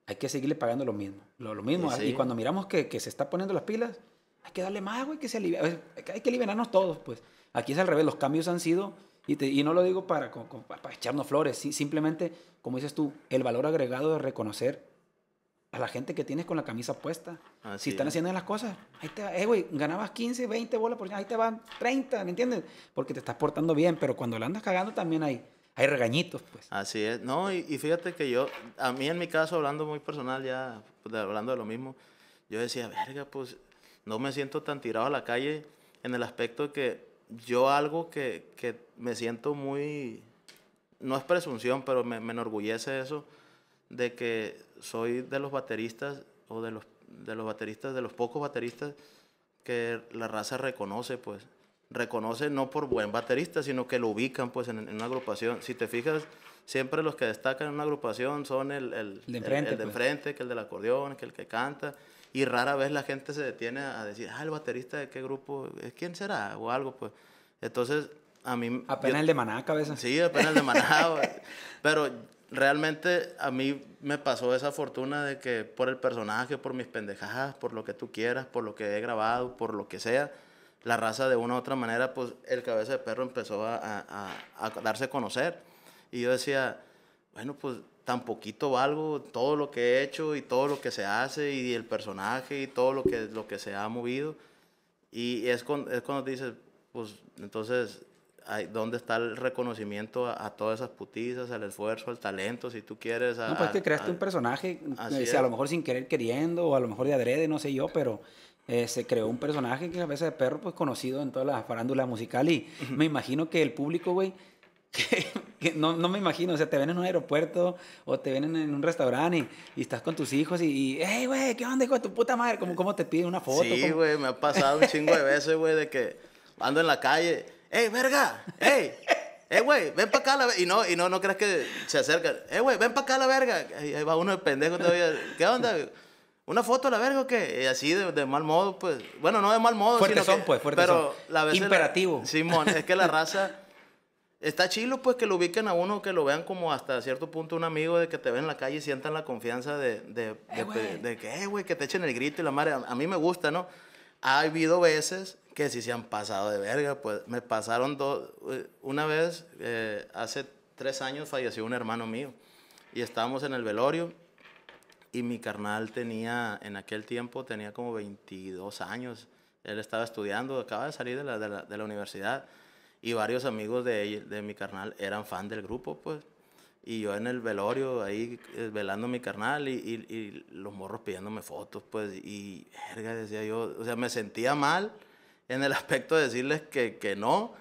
Hay que seguirle pagando lo mismo. Lo, mismo. Y cuando miramos que, se está poniendo las pilas, hay que darle más, güey, que se Hay que liberarnos todos, pues. Aquí es al revés, los cambios han sido, y, no lo digo para, para echarnos flores, simplemente, como dices tú, el valor agregado de reconocer a la gente que tienes con la camisa puesta. si están haciendo las cosas, ahí te eh, güey, ganabas 15, 20 bolas por ahí te van 30, ¿me entiendes? Porque te estás portando bien, pero cuando la andas cagando también hay, hay regañitos, pues. Así es, no, y, fíjate que yo, a mí en mi caso, hablando muy personal, ya pues, hablando de lo mismo, yo decía, verga, pues no me siento tan tirado a la calle en el aspecto que yo algo que, me siento muy, no es presunción, pero me, me enorgullece eso de que soy de los bateristas o de los, de los bateristas, de los pocos bateristas que la raza reconoce, pues. Reconoce no por buen baterista, sino que lo ubican, pues, en, una agrupación. Si te fijas, siempre los que destacan en una agrupación son el, el, de enfrente, el, de pues. enfrente que el del acordeón, que el que canta. Y rara vez la gente se detiene a decir, ah, el baterista de qué grupo, eh, ¿quién será? O algo, pues. Entonces, a mí... Apenas el de Maná, cabeza. Sí, apenas el de Maná. pero realmente a mí me pasó esa fortuna de que por el personaje, por mis pendejadas, por lo que tú quieras, por lo que he grabado, por lo que sea, la raza de una u otra manera, pues el cabeza de perro empezó a, darse a conocer. Y yo decía, bueno, pues tan poquito valgo todo lo que he hecho y todo lo que se hace y el personaje y todo lo que, lo que se ha movido. Y es, con, es cuando dices, pues entonces dónde está el reconocimiento a, todas esas putizas, al esfuerzo, al talento, si tú quieres. no, pues que creaste un personaje, eh, a lo mejor sin querer queriendo, o a lo mejor de adrede, no sé yo, pero eh, se creó un personaje que a veces de perro, pues conocido en todas las farándulas musical y me imagino que el público, güey, que, no, me imagino, o sea, te ven en un aeropuerto o te ven en un restaurante y, estás con tus hijos y, y hey, güey, ¿qué onda, hijo de tu puta madre? ¿Cómo, cómo te piden una foto? Sí, güey, me ha pasado un chingo de veces, güey, de que ando en la calle ¡Ey, verga! ¡Ey! ¡Ey, güey! ¡Ven para acá la verga! Y no, y no, no creas que se acercan. ¡Ey, güey! ¡Ven para acá la verga! ahí va uno de pendejo todavía. ¿Qué onda? ¿Una foto la verga o qué? Y así de, mal modo, pues. Bueno, no de mal modo. Fuerte son, pues, pero son. La veces Imperativo. Simón, es que la raza. Está chido, pues, que lo ubiquen a uno, que lo vean como hasta cierto punto un amigo de que te ven en la calle y sientan la confianza de, de, eh, de, eh, que, güey, que te echen el grito y la madre. a mí me gusta, ¿no? Ha habido veces que sí se han pasado de verga, pues me pasaron dos, eh, una vez, eh, hace tres años falleció un hermano mío y estábamos en el velorio y mi carnal tenía, en aquel tiempo tenía como 22 años, él estaba estudiando, acaba de salir de la, universidad y varios amigos de, de mi carnal eran fan del grupo, pues. Y yo en el velorio, ahí eh, velando a mi carnal y, y, los morros pidiéndome fotos, pues, y verga, decía yo, o sea, me sentía mal en el aspecto de decirles que, que no,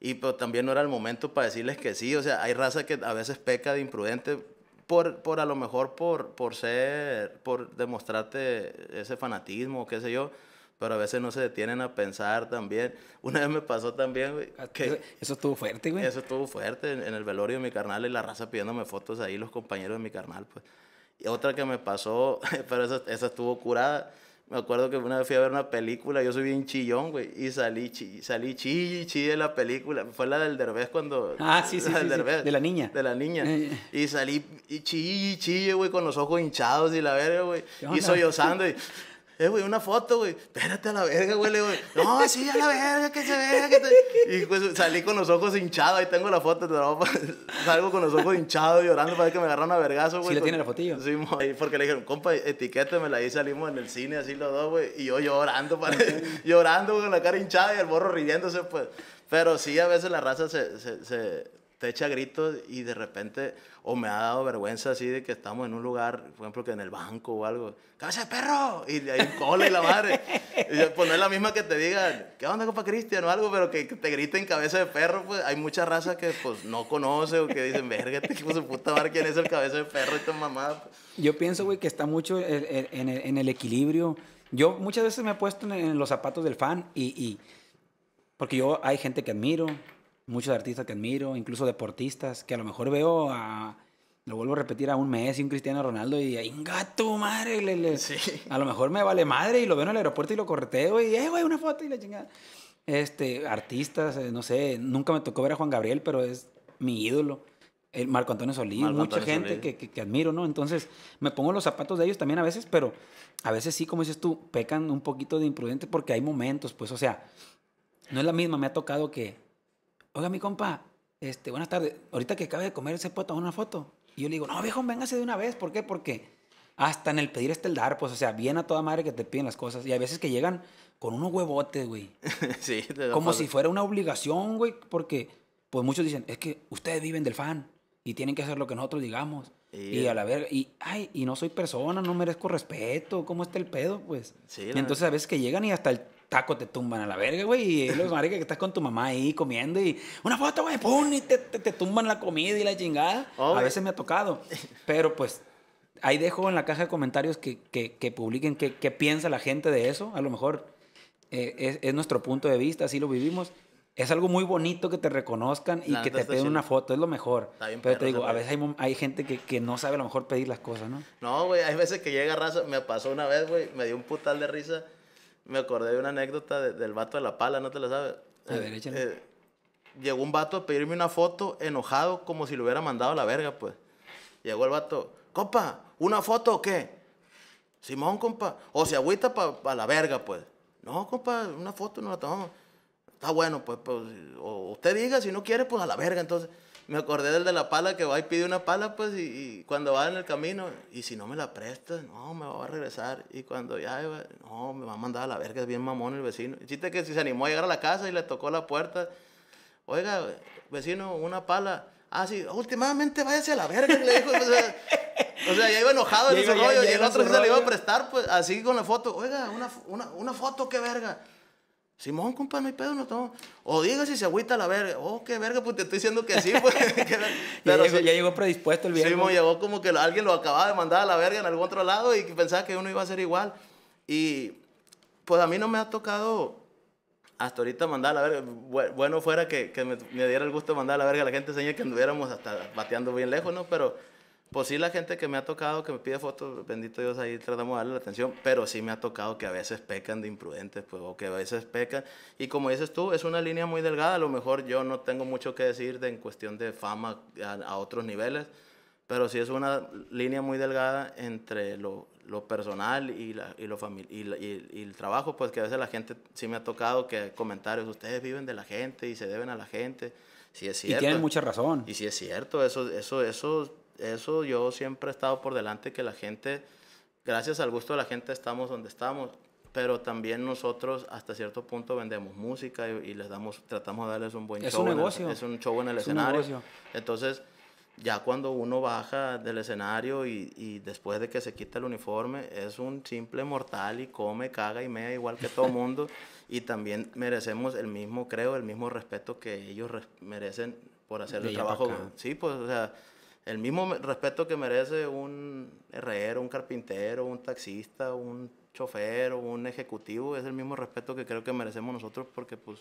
y pero también no era el momento para decirles que sí, o sea, hay raza que a veces peca de imprudente por, por a lo mejor por, por ser, por demostrarte ese fanatismo, qué sé yo, pero a veces no se detienen a pensar también. Una vez me pasó también, güey. Ah, que eso, estuvo fuerte, güey. Eso estuvo fuerte en, el velorio de mi carnal y la raza pidiéndome fotos ahí, los compañeros de mi carnal, pues. Y otra que me pasó, pero esa, esa estuvo curada. Me acuerdo que una vez fui a ver una película, yo soy bien chillón, güey, y salí, chi, salí de la película. Fue la del Derbez cuando... Ah, sí, sí, sí, Derbez, de la niña. De la niña. Eh, eh. y salí y chilli, güey, con los ojos hinchados y la verga, güey. Y sollozando y... Eh, güey, una foto, güey. Espérate a la verga, güey. no, sí, a la verga, que se vea. Que Y pues salí con los ojos hinchados. Ahí tengo la foto. Salgo con los ojos hinchados llorando para que me agarraron a vergazo, güey. Sí, le tiene la fotillo. Sí, porque le dijeron, compa, la Ahí salimos en el cine, así los dos, güey. Y yo llorando, llorando, con la cara hinchada y el borro riéndose, pues. Pero sí, a veces la raza se, se, se te echa gritos y de repente, o me ha dado vergüenza así de que estamos en un lugar, por ejemplo, que en el banco o algo, ¡cabeza de perro! Y hay un cola y la madre. pues no es la misma que te digan, ¿qué onda, compa Cristian? o algo, pero que, te griten cabeza de perro, pues hay mucha raza que pues no conoce o que dicen, verga, este hijo puta madre, ¿quién es el cabeza de perro y tu mamá? Yo pienso, güey, que está mucho en, el equilibrio. Yo muchas veces me he puesto en, los zapatos del fan y, y porque yo hay gente que admiro, muchos artistas que admiro, incluso deportistas, que a lo mejor veo a, lo vuelvo a repetir, a un Messi, un Cristiano Ronaldo, y gato madre! Le, A lo mejor me vale madre y lo veo en el aeropuerto y lo correteo y, ¡eh, güey, una foto! Y la chingada. Este, artistas, eh, no sé, nunca me tocó ver a Juan Gabriel, pero es mi ídolo. El Marco Antonio Solís, mucha gente Que, que, que, admiro, ¿no? Entonces, me pongo los zapatos de ellos también a veces, pero a veces sí, como dices tú, pecan un poquito de imprudente porque hay momentos, pues, o sea, no es la misma. Me ha tocado que oiga, mi compa, este, buenas tardes, ahorita que acaba de comer, ¿se puede tomar una foto? Y yo le digo, no, viejo, véngase de una vez, ¿por qué? Porque hasta en el pedir este el dar, pues, o sea, bien a toda madre que te piden las cosas. Y a veces que llegan con unos huevotes, güey. sí, Como si fuera una obligación, güey, porque, pues, muchos dicen, es que ustedes viven del fan y tienen que hacer lo que nosotros digamos. Y a la verga, y, ay, y no soy persona, no merezco respeto, ¿cómo está el pedo, pues? Sí, y entonces a veces que llegan y hasta el tacos te tumban a la verga, güey. Y los maricas que estás con tu mamá ahí comiendo y una foto, güey, pum, y te, te, tumban la comida y la chingada. a veces me ha tocado. Pero pues ahí dejo en la caja de comentarios que, que, que publiquen qué, piensa la gente de eso. A lo mejor eh, es, nuestro punto de vista, así lo vivimos. Es algo muy bonito que te reconozcan y que te peguen una foto, es lo mejor. Pero te digo, a veces hay, hay gente que, que, no sabe a lo mejor pedir las cosas, ¿no? No, güey, hay veces que llega raza, me pasó una vez, güey, me dio un putal de risa me acordé de una anécdota del vato de la pala, ¿no te la sabes? A eh, llegó un vato a pedirme una foto enojado como si lo hubiera mandado a la verga, pues. Llegó el vato, compa, ¿una foto o qué? Simón, compa, o se agüita para pa la verga, pues. No, compa, una foto no la tomamos. Está bueno, pues, pues o usted diga, si no quiere, pues a la verga, entonces me acordé del de la pala que va y pide una pala, pues, y, cuando va en el camino, y si no me la prestas, no, me va a regresar. Y cuando ya, no, me va a mandar a la verga, es bien mamón el vecino. El chiste que si se animó a llegar a la casa y le tocó la puerta, oiga, vecino, una pala. Ah, sí, últimamente váyase a la verga, le dijo. O sea, ya iba enojado en ese rollo, y el otro se le iba a prestar, pues, así con la foto. Oiga, una, una, una foto, qué verga. Simón, compa, no hay pedo, no tomo. O diga si se agüita la verga. Oh, qué verga, pues te estoy diciendo que sí, pues. Pero ya, llegó, ya, llegó, predispuesto el viernes. Simón llegó como que alguien lo acababa de mandar a la verga en algún otro lado y pensaba que uno iba a ser igual. Y pues a mí no me ha tocado hasta ahorita mandar a la verga. Bueno fuera que, que me, diera el gusto de mandar a la verga a la gente, señor, que anduviéramos hasta bateando bien lejos, ¿no? Pero pues sí, la gente que me ha tocado, que me pide fotos, bendito Dios, ahí tratamos de darle la atención, pero sí me ha tocado que a veces pecan de imprudentes, pues, o que a veces pecan. Y como dices tú, es una línea muy delgada, a lo mejor yo no tengo mucho que decir de, en cuestión de fama a, otros niveles, pero sí es una línea muy delgada entre lo, lo personal y, la, y, lo y, y, el trabajo, pues que a veces la gente sí me ha tocado que comentarios, ustedes viven de la gente y se deben a la gente. Sí es cierto. Y tienen mucha razón. Y sí es cierto, eso, eso, eso eso yo siempre he estado por delante que la gente, gracias al gusto de la gente estamos donde estamos, pero también nosotros hasta cierto punto vendemos música y, les damos, tratamos de darles un buen es show. Un negocio. es un show en el escenario. Entonces, ya cuando uno baja del escenario y, después de que se quita el uniforme, es un simple mortal y come, caga y mea igual que todo mundo. y también merecemos el mismo, creo, el mismo respeto que ellos merecen por hacer el trabajo. Sí, pues, o sea, el mismo respeto que merece un herrero, un carpintero, un taxista, un chofer o un ejecutivo, es el mismo respeto que creo que merecemos nosotros porque pues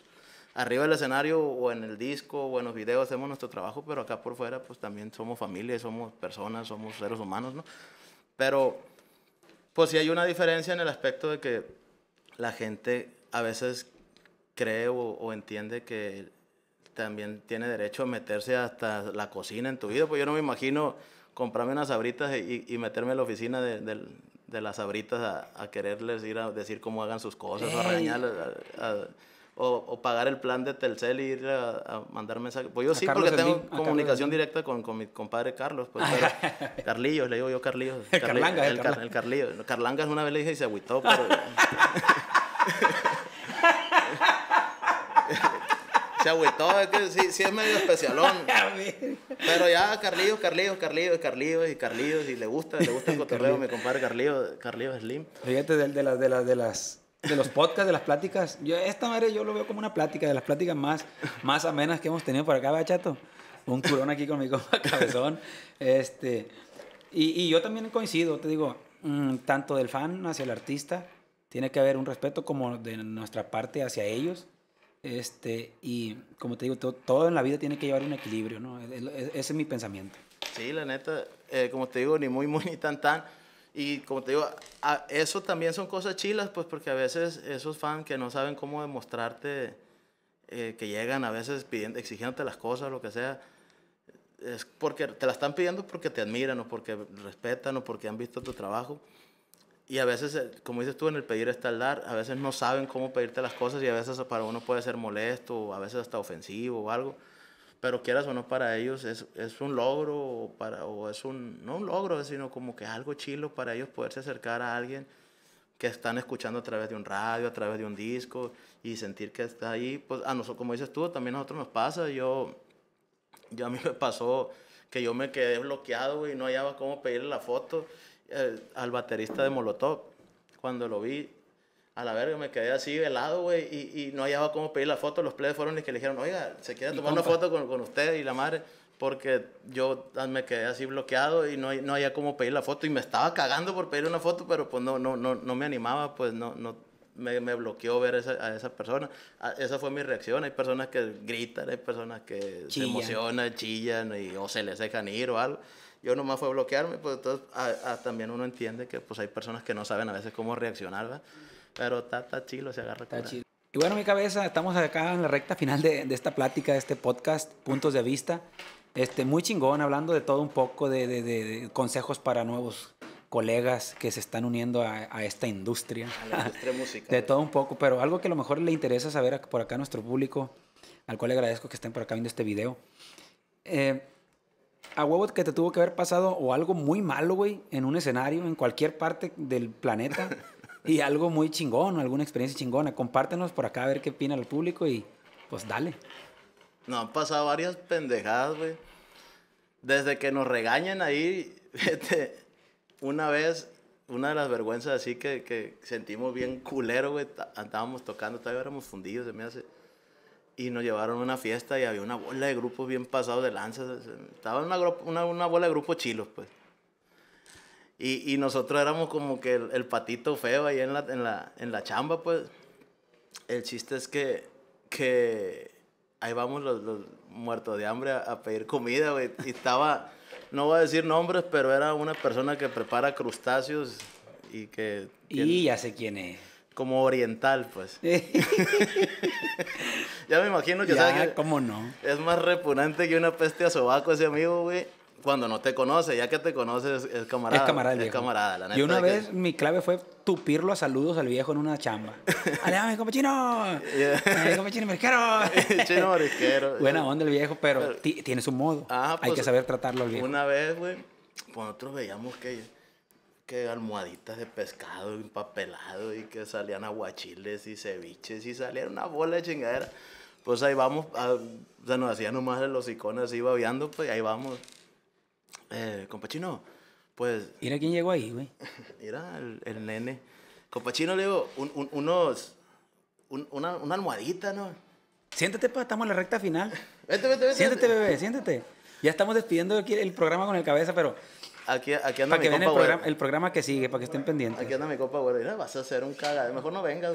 arriba del escenario o en el disco o en los videos hacemos nuestro trabajo, pero acá por fuera pues también somos familia, somos personas, somos seres humanos, ¿no? Pero pues sí hay una diferencia en el aspecto de que la gente a veces cree o entiende que también tiene derecho a meterse hasta la cocina en tu vida, pues yo no me imagino comprarme unas sabritas y, meterme en la oficina de, las sabritas a, quererles ir a decir cómo hagan sus cosas, o a o, pagar el plan de Telcel y ir a, mandar mensajes. Pues yo sí, porque tengo comunicación directa con, mi compadre Carlos, pues, le digo yo Carlillo El Carlanga, el, el, una vez le dije y se agüitó, se es sí, es medio especialón. Pero ya Carlitos, Carlitos, Carlitos carlitos y Carlitos, y le gusta, le gusta el cotorreo, mi compadre Carlitos Carlitos Slim. Fíjate, de, de, las, de, las, de, las, de los podcasts, de las pláticas, yo, esta madre yo lo veo como una plática, de las pláticas más, más amenas que hemos tenido por acá, ¿verdad, chato? Un curón aquí con mi compa Cabezón. Este, y, yo también coincido, te digo, mm, tanto del fan hacia el artista, tiene que haber un respeto como de nuestra parte hacia ellos este, y como te digo, todo, en la vida tiene que llevar un equilibrio, ¿no? E-, e-, ese es mi pensamiento. Sí, la neta, eh, como te digo, ni muy, muy, ni tan, tan. Y como te digo, eso también son cosas chilas, pues porque a veces esos fans que no saben cómo demostrarte, eh, que llegan a veces exigiéndote las cosas, lo que sea, es porque te la están pidiendo porque te admiran o porque respetan o porque han visto tu trabajo y a veces, eh, como dices tú, en el pedir está el dar, a veces no saben cómo pedirte las cosas y a veces para uno puede ser molesto, a veces hasta ofensivo o algo, pero quieras o no para ellos es, es un logro o, para, o es un, no un logro, sino como que algo chilo para ellos poderse acercar a alguien que están escuchando a través de un radio, a través de un disco y sentir que está ahí, pues a nosotros, como dices tú, también a nosotros nos pasa, yo, yo a mí me pasó que yo me quedé bloqueado y no hallaba cómo pedirle la foto eh, al baterista de Molotov. Cuando lo vi, a la verga me quedé así velado, güey, y, y, no hallaba cómo pedir la foto. Los plebes fueron y que le dijeron, oiga, se quiere tomar una foto con, con, usted y la madre. Porque yo ah, me quedé así bloqueado y no, no había cómo pedir la foto. Y me estaba cagando por pedir una foto, pero pues no, no, no, no me animaba, pues no, no, me, me, bloqueó ver esa, a esa persona. Ah, esa fue mi reacción. Hay personas que gritan, hay personas que se emocionan, chillan y, o se les dejan ir o algo yo nomás fue bloquearme, pues entonces también uno entiende que pues hay personas que no saben a veces cómo reaccionar, ¿verdad? Pero está, chilo, se agarra. chilo. Y bueno, mi cabeza, estamos acá en la recta final de, de, esta plática, de este podcast, Puntos de Vista. Este, muy chingón, hablando de todo un poco, de, de, consejos para nuevos colegas que se están uniendo a, a esta industria. A la industria musical. De todo un poco, pero algo que a lo mejor le interesa saber por acá a nuestro público, al cual le agradezco que estén por acá viendo este video. Eh, a huevo que te tuvo que haber pasado o algo muy malo, güey, en un escenario, en cualquier parte del planeta, y algo muy chingón, o alguna experiencia chingona. Compártenos por acá a ver qué opina el público y pues dale. No, han pasado varias pendejadas, güey. Desde que nos regañan ahí, vete, una vez, una de las vergüenzas así que, que sentimos bien culero, güey, estábamos tocando, todavía éramos fundidos, se me hace y nos llevaron a una fiesta y había una bola de grupos bien pasados de lanzas. Estaba una, una, bola de grupos chilos, pues. Y, y, nosotros éramos como que el, patito feo ahí en la, en la, en la chamba, pues. El chiste es que, que ahí vamos los, muertos de hambre a, pedir comida, güey. Y estaba, no voy a decir nombres, pero era una persona que prepara crustáceos y que... Y ya sé quién es como oriental, pues. ya me imagino que, ¿sabes ¿Cómo no? Es más repugnante que una peste a sobaco ese amigo, güey. Cuando no te conoce, ya que te conoces, es camarada. Es camarada, Es camarada, la neta. Y una vez mi clave fue tupirlo a saludos al viejo en una chamba. ¡Alea, mi compachino! Yeah. Eh, chino marisquero! ¡Chino marisquero! Buena onda el viejo, pero, tiene su modo. pues, Hay que pues, saber tratarlo bien. Una vez, güey, cuando pues, nosotros veíamos que almohaditas de pescado empapelado y que salían aguachiles y ceviches y salían una bola de chingadera. Pues ahí vamos, a, ah, se nos hacían nomás los icones así babeando, pues ahí vamos. Eh, compachino, pues... Mira quién llegó ahí, güey. Mira, el, el, nene. Compachino, le digo, unos... Un, una, una almohadita, ¿no? Siéntate, pues estamos en la recta final. Siéntate, bebé, siéntate. Ya estamos despidiendo el programa con el cabeza, pero Aquí, aquí anda para mi que el, programa, el programa que sigue, para que estén pendientes. Aquí anda mi copa, güey. Vas a hacer un cagado. Mejor no vengas.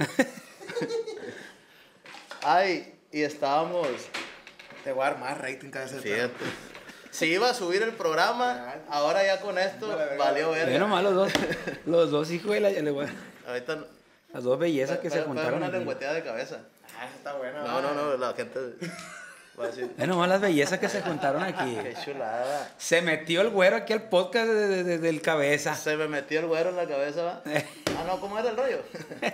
Ay, y estábamos. Te voy a armar rating cada vez. Si iba a subir el programa, ahora ya con esto vale, valió ver. nomás los dos, los dos hijos de la... Ahorita... Las dos bellezas que se juntaron. una lengüeteada de cabeza. Ah, está buena No, no, no, la gente... Bueno, nomás las bellezas que se juntaron aquí. Qué chulada. Se metió el güero aquí al podcast de, del cabeza. Se me metió el güero en la cabeza, ¿va? Eh. ah, no, ¿cómo era el rollo?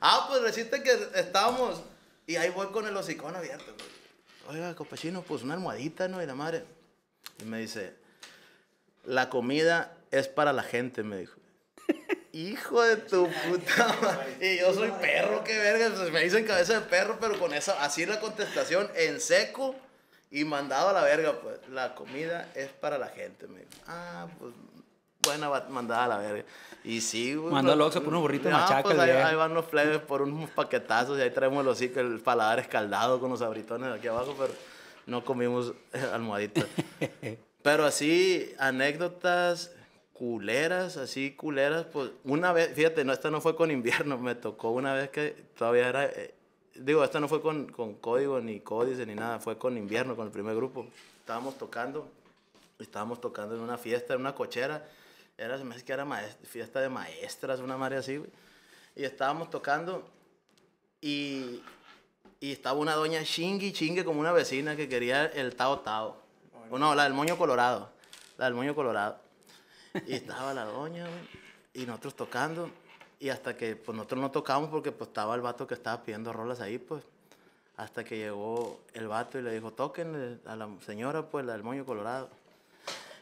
ah, pues deciste que estábamos y ahí voy con el hocicón abierto. Oiga, copachino, pues una almohadita, ¿no? Y la madre. Y me dice, la comida es para la gente, me dijo hijo de tu puta Y yo soy perro, qué verga. Pues, me dicen cabeza de perro, pero con esa, así la contestación en seco y mandado a la verga, pues. La comida es para la gente, Ah, pues buena mandada a la verga. Y sí, güey. Mandó pues, por unos pues ahí, van los plebes por unos paquetazos y ahí traemos los el paladar escaldado con los abritones aquí abajo, pero no comimos eh, almohaditas. pero así, anécdotas culeras, así culeras, pues una vez, fíjate, no, esta no fue con invierno, me tocó una vez que todavía era, eh, digo, esta no fue con, con código ni códice ni nada, fue con invierno, con el primer grupo. Estábamos tocando, estábamos tocando en una fiesta, en una cochera, era, me que era fiesta de maestras, una madre así, Y estábamos tocando y, y estaba una doña chingui chingue como una vecina que quería el tao tao. o No, la del moño colorado, la del moño colorado. Y estaba la doña, y nosotros tocando. Y hasta que, pues, nosotros no tocamos porque pues estaba el vato que estaba pidiendo rolas ahí, pues. Hasta que llegó el vato y le dijo, toquen a la señora, pues, la del moño colorado.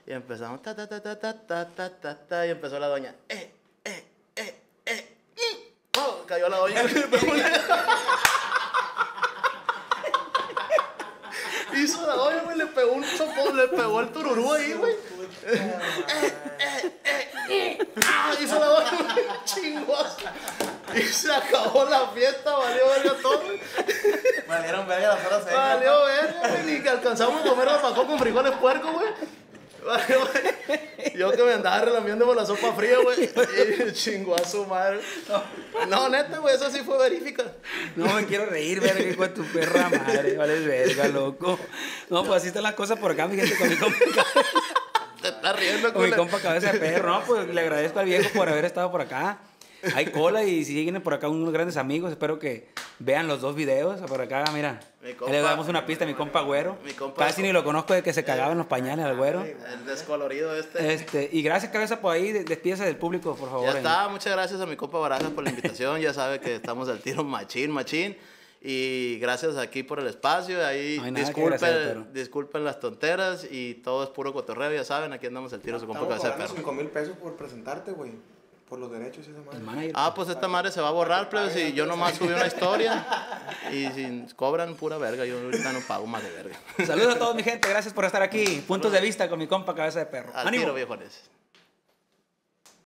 Y empezamos, ta, ta, ta, ta, ta, ta, ta, ta, ta, y empezó la doña, eh, eh, eh, eh, mm, oh, cayó la doña. la frase. ¿eh? Vale, ver, Ni que alcanzamos a comer pacó con frijoles puerco, güey. Yo que me andaba relamiendo por la sopa fría, güey. Chingó a su madre. No, neta, güey, eso sí fue verifica. No me quiero reír, verga, con tu perra madre. Vale, verga, loco. No, pues así está la cosa por acá, fíjate, con mi compa. Te estás riendo, con mi compa cabeza de perro. No, pues le agradezco al viejo por haber estado por acá hay cola y si por acá unos grandes amigos, espero que vean los dos videos. Por acá, mira. le damos una pista a mi compa güero. Casi ni lo conozco de que se cagaba en los pañales al güero. El descolorido este. este. Y gracias, cabeza, por ahí. Despídese del público, por favor. Ya está, muchas gracias a mi compa Baraja por la invitación. ya sabe que estamos al tiro machín, machín. Y gracias aquí por el espacio. Ahí disculpen, las tonteras y todo es puro cotorreo, ya saben. Aquí andamos al tiro, su compa Cabeza de 5 mil pesos por presentarte, güey. Por los derechos esa madre. ah, pues, pues esta madre se va a borrar, pero si yo nomás subí una historia y si cobran pura verga, yo ahorita no pago más de verga. Saludos a todos mi gente, gracias por estar aquí. Puntos de vista con mi compa cabeza de perro. Al viejones.